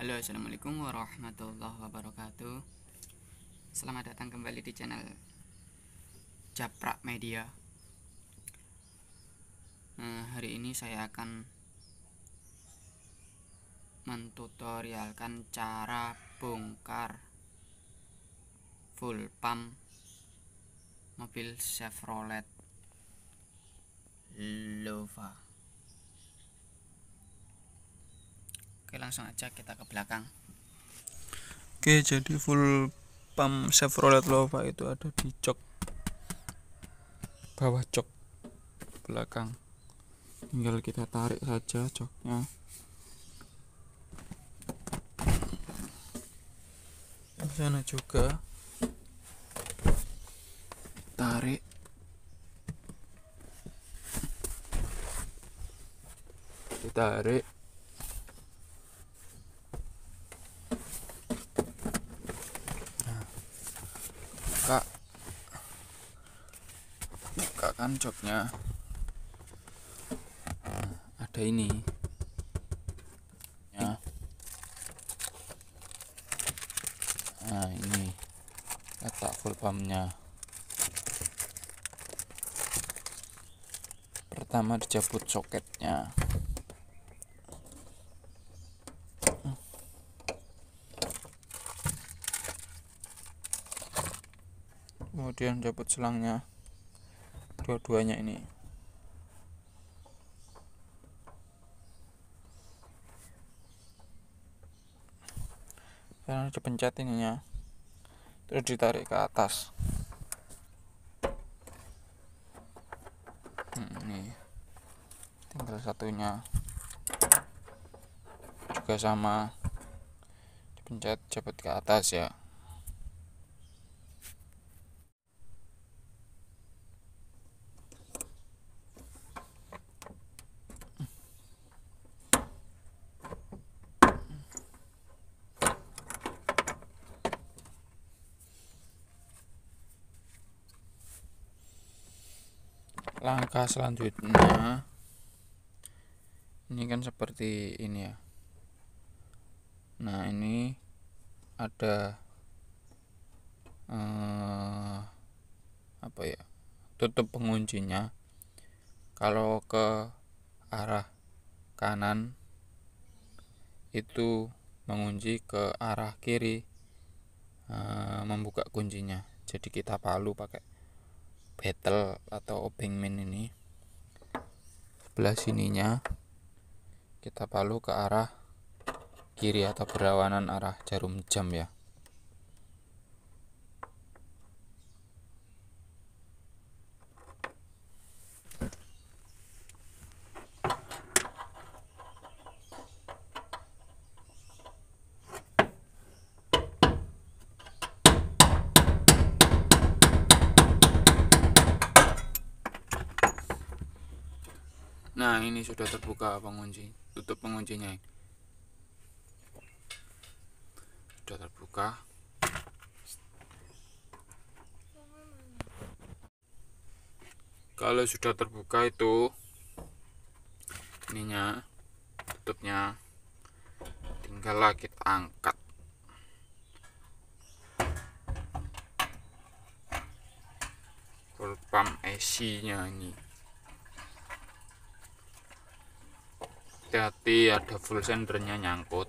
Halo assalamualaikum warahmatullahi wabarakatuh Selamat datang kembali di channel Japrak Media nah, Hari ini saya akan Mentutorialkan cara bongkar Full pump Mobil Chevrolet Lova langsung aja kita ke belakang oke jadi full pump Chevrolet Lova itu ada di jok bawah jok belakang tinggal kita tarik saja joknya di sana juga tarik ditarik buka buka kan joknya nah, ada ini ya nah ini letak full pumpnya pertama dicabut soketnya kemudian cabut selangnya dua-duanya ini karena dipencet ininya terus ditarik ke atas hmm, ini tinggal satunya juga sama dipencet cepet ke atas ya langkah selanjutnya ini kan seperti ini ya nah ini ada eh, apa ya tutup penguncinya kalau ke arah kanan itu mengunci ke arah kiri eh, membuka kuncinya jadi kita palu pakai battle atau obeng min ini sebelah sininya kita palu ke arah kiri atau berlawanan arah jarum jam ya Nah, ini sudah terbuka pengunci. Tutup penguncinya. Sudah terbuka. Kalau sudah terbuka itu ininya tutupnya tinggallah kita angkat full pump AC nya ini hati-hati ada full sendernya nyangkut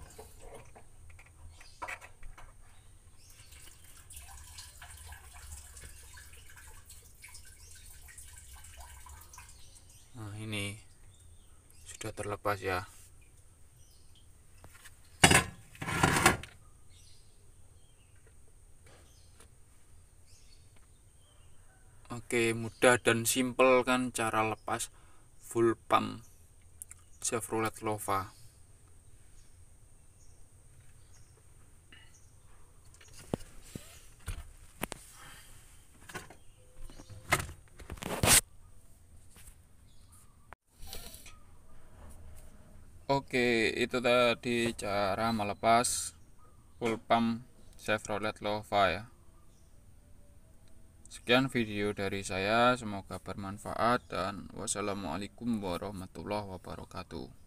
nah ini sudah terlepas ya Oke, mudah dan simple kan cara lepas full pump Chevrolet Lova Oke, itu tadi cara melepas full pump Chevrolet Lova ya. Sekian video dari saya, semoga bermanfaat dan wassalamualaikum warahmatullahi wabarakatuh.